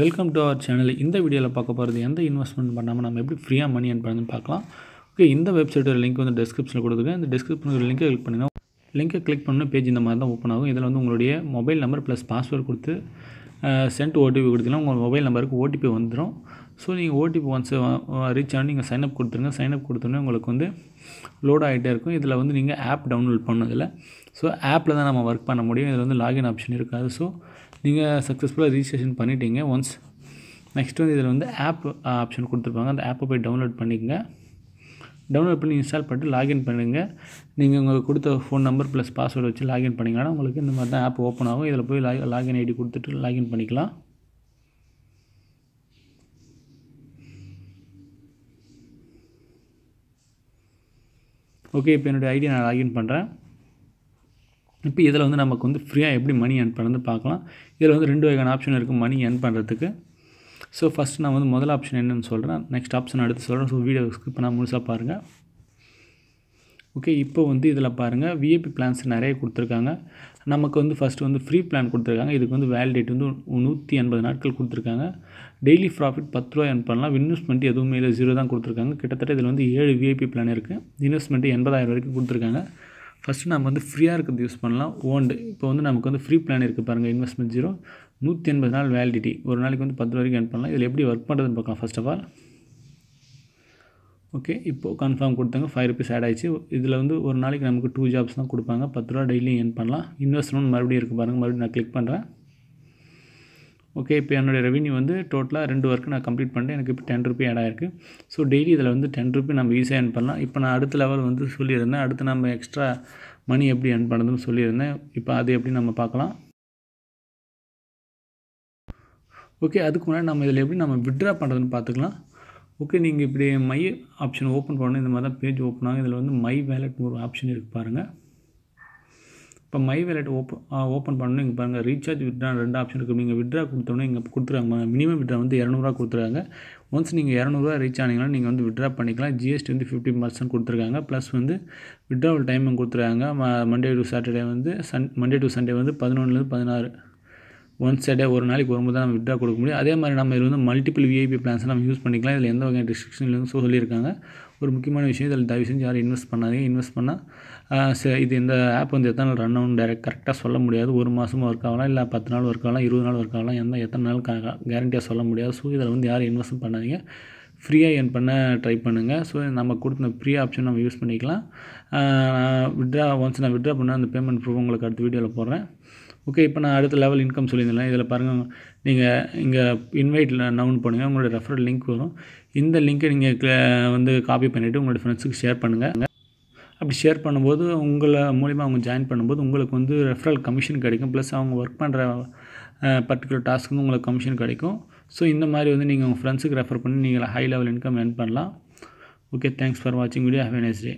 welcome to our channel இந்த வீடியோவில் பார்க்க போகிறது எந்த இன்வெஸ்ட்மெண்ட் பண்ணாமல் நம்ம எப்படி ஃப்ரீயாக மணி ஏர்ன் பார்க்கலாம் ஓகே இந்த வெப்சைட்டோட லிங்க் வந்து டிஸ்கிரிப்ஷனில் கொடுத்துருக்கேன் இந்த ஒரு லிங்கை கிளிக் பண்ணுங்கள் லிங்கை கிளிக் பண்ண பேஜ் இந்த மாதிரி தான் ஓப்பன் ஆகும் இதில் வந்து உங்களுடைய மொபைல் நம்பர் ப்ளஸ் பாஸ்வேர்டு கொடுத்து சென்ட் ஓடிபி கொடுத்தீங்கன்னா உங்கள் மொபைல் நம்பருக்கு ஓடிபி வந்துடும் ஸோ நீங்கள் ஓடிபி ஒன்ஸ் ரீச் ஆனால் நீங்கள் அப் கொடுத்துருங்க அப் கொடுத்தோன்னே உங்களுக்கு வந்து லோட் ஆகிட்டே இருக்கும் இதில் வந்து நீங்கள் ஆப் டவுன்லோட் பண்ணதில்லை ஸோ ஆப்பில் தான் நம்ம ஒர்க் பண்ண முடியும் இதில் வந்து லாகின் ஆப்ஷன் இருக்காது ஸோ நீங்கள் சக்ஸஸ்ஃபுல்லாக ரிஜிஸ்ட்ரேஷன் பண்ணிட்டீங்க ஒன்ஸ் நெக்ஸ்ட் வந்து இதில் வந்து ஆப் ஆப்ஷன் uh, கொடுத்துருப்பாங்க அந்த ஆப்பை போய் டவுன்லோட் பண்ணிக்கங்க டவுன்லோட் பண்ணி இன்ஸ்டால் பண்ணிட்டு லாகின் பண்ணுங்கள் நீங்கள் உங்களுக்கு கொடுத்த ஃபோன் நம்பர் ப்ளஸ் பாஸ்வேர்டு வச்சு லாகின் பண்ணிங்கன்னா உங்களுக்கு இந்த மாதிரி தான் ஆப் ஓப்பன் ஆகும் இதில் போய் லா லாகின் ஐடி கொடுத்துட்டு லாகின் பண்ணிக்கலாம் ஓகே இப்போ என்னுடைய ஐடி நான் லாகின் பண்ணுறேன் இப்போ இதில் வந்து நமக்கு வந்து ஃப்ரீயாக எப்படி மணி ஏர்ன் பண்ணுறது பார்க்கலாம் இதில் வந்து ரெண்டு வகையான ஆப்ஷன் இருக்குது மணி ஏர்ன் பண்ணுறதுக்கு ஸோ ஃபஸ்ட் நான் வந்து முதல் ஆப்ஷன் என்னென்னு சொல்கிறேன் நெக்ஸ்ட் ஆப்ஷன் அடுத்து சொல்கிறேன் ஸோ வீடியோ ஸ்கிப் பண்ணால் முழுசாக பாருங்கள் ஓகே இப்போ வந்து இதில் பாருங்கள் விஐபி பிளான்ஸ் நிறைய கொடுத்துருக்காங்க நமக்கு வந்து ஃபஸ்ட்டு வந்து ஃப்ரீ பிளான் கொடுத்துருக்காங்க இதுக்கு வந்து வேலிடேட் வந்து நூற்றி எண்பது நாட்கள் கொடுத்துருக்காங்க டெய்லி ப்ராஃபிட் பத்து ரூபா ஏர்ன் பண்ணலாம் இன்வெஸ்ட்மெண்ட் எதுவுமே இல்லை ஜீரோ தான் கொடுத்துருக்காங்க கிட்டத்தட்ட இதில் வந்து ஏழு விஐபி பிளான் இருக்குது இன்வெஸ்ட்மெண்ட் எண்பதாயிரம் வரைக்கும் கொடுத்துருக்காங்க ஃபஸ்ட்டு நம்ம வந்து ஃப்ரீயாக இருக்கிறது யூஸ் பண்ணலாம் ஓன்டு இப்போ வந்து நமக்கு வந்து ஃப்ரீ பிளான் இருக்குது பாருங்கள் இன்வெஸ்ட்மெண்ட் ஜீரோ நூற்றி எண்பது நாள் வேலிடிட்டி ஒரு நாளைக்கு வந்து பத்து வரைக்கும் ஏன் பண்ணலாம் இதில் எப்படி ஒர்க் பண்ணுறதுன்னு பார்க்கலாம் ஃபஸ்ட் ஆஃப் ஆல் ஓகே இப்போது கன்ஃபார்ம் கொடுத்தாங்க ஃபைவ் ருபீஸ் ஆட் ஆயிடுச்சு இதில் வந்து ஒரு நாளைக்கு நமக்கு டூ ஜாப்ஸ் தான் கொடுப்பாங்க பத்து ரூபா டெய்லியும் என் பண்ணலாம் இன்வெஸ்ட்மெண்ட் மறுபடியும் இருக்குது பாருங்கள் மறுபடியும் நான் கிளிக் பண்ணுறேன் ஓகே இப்போ என்னுடைய ரெவன்யூ வந்து டோட்டலாக ரெண்டு ஒர்க்கு நான் கம்ப்ளீட் பண்ணிட்டேன் எனக்கு இப்போ டென் ருபி ஆட் ஆயிருக்கு ஸோ டெய்லி இதில் வந்து டென் ருபி நம்ம ஈஸியாக ஏர்ன் பண்ணலாம் இப்போ நான் அடுத்த லெவல் வந்து சொல்லியிருந்தேன் அடுத்து நம்ம எக்ஸ்ட்ரா மணி எப்படி ஏர்ன் பண்ணுறதுன்னு சொல்லியிருந்தேன் இப்போ அது எப்படி நம்ம பார்க்கலாம் ஓகே அதுக்கு முன்னாடி நம்ம இதில் எப்படி நம்ம விட்ரா பண்ணுறதுன்னு பார்த்துக்கலாம் ஓகே நீங்கள் இப்படி மை ஆப்ஷன் ஓப்பன் பண்ணணும் இந்த மாதிரி தான் பேஜ் ஓப்பன் ஆகும் இதில் வந்து மை வேலெட்னு ஒரு ஆப்ஷன் இருக்குது பாருங்கள் இப்போ மை வேலெட் ஓப்பன் ஓப்பன் பண்ணணும் இங்கே பாருங்கள் ரீசார்ஜ் விட்ரா ரெண்டு ஆப்ஷன் இருக்குது நீங்கள் விட்ரா கொடுத்தோன்னே இங்கே கொடுத்துருக்காங்க மினிமம் விட்ரா வந்து இரநூறுவா கொடுத்துருக்காங்க ஒன்ஸ் நீங்கள் இரநூறுவா ரீச் ஆனீங்கன்னா நீங்கள் வந்து விட்ரா பண்ணிக்கலாம் ஜிஎஸ்டி வந்து ஃபிஃப்டி பர்சன்ட் கொடுத்துருக்காங்க ப்ளஸ் வந்து விட்ராவல் டைமிங் கொடுத்துருக்காங்க மண்டே டு சாட்டர்டே வந்து சன் மண்டே டு சண்டே வந்து பதினொன்றுலேருந்து பதினாறு ஒன் சைடே ஒரு நாளைக்கு வரும்போது தான் நம்ம விட்ரா கொடுக்க முடியும் அதே மாதிரி நம்ம இது வந்து மல்டிபிள் விஐபி பிளான்ஸ் நம்ம யூஸ் பண்ணிக்கலாம் இதில் எந்த வகையான ரெஸ்ட்ரிக்ஷன் இல்லைன்னு சொல்லியிருக்காங்க ஒரு முக்கியமான விஷயம் இதில் தயவு செஞ்சு யாரும் இன்வெஸ்ட் பண்ணாதீங்க இன்வெஸ்ட் பண்ணால் இது இந்த ஆப் வந்து எத்தனை நாள் ரன் ஆகும் டேரக்ட் கரெக்டாக சொல்ல முடியாது ஒரு மாதமும் ஒர்க் ஆகலாம் இல்லை பத்து நாள் ஒர்க் ஆகலாம் இருபது நாள் ஒர்க் ஆகலாம் எந்த எத்தனை நாள் கேரண்டியாக சொல்ல முடியாது ஸோ இதில் வந்து யாரும் இன்வெஸ்ட் பண்ணாதீங்க ஃப்ரீயாக ஏர்ன் பண்ண ட்ரை பண்ணுங்கள் ஸோ நம்ம கொடுத்த ஃப்ரீ ஆப்ஷன் நம்ம யூஸ் பண்ணிக்கலாம் விட்ரா ஒன்ஸ் நான் விட்ரா பண்ண அந்த பேமெண்ட் ப்ரூஃப் உங்களுக்கு அடுத்த வீடியோவில் போடுறேன் ஓகே இப்போ நான் அடுத்த லெவல் இன்கம் சொல்லியிருந்தேன் இதில் பாருங்கள் நீங்கள் இங்கே இன்வைட்டில் நவுன் பண்ணுங்கள் உங்களோட ரெஃபரல் லிங்க் வரும் இந்த லிங்க்கை நீங்கள் வந்து காப்பி பண்ணிவிட்டு உங்களோட ஃப்ரெண்ட்ஸுக்கு ஷேர் பண்ணுங்கள் அப்படி ஷேர் பண்ணும்போது உங்களை மூலிமா அவங்க ஜாயின் பண்ணும்போது உங்களுக்கு வந்து ரெஃபரல் கமிஷன் கிடைக்கும் ப்ளஸ் அவங்க ஒர்க் பண்ணுற பர்டிகுலர் டாஸ்க்கு உங்களுக்கு கமிஷன் கிடைக்கும் ஸோ இந்த மாதிரி வந்து நீங்கள் உங்கள் ஃப்ரெண்ட்ஸுக்கு ரெஃபர் பண்ணி நீங்கள் ஹை லெவல் இன்கம் ஏர்ன் பண்ணலாம் ஓகே தேங்க்ஸ் ஃபார் வாட்சிங் வீடியோ ஹேவ் நைஸ் டே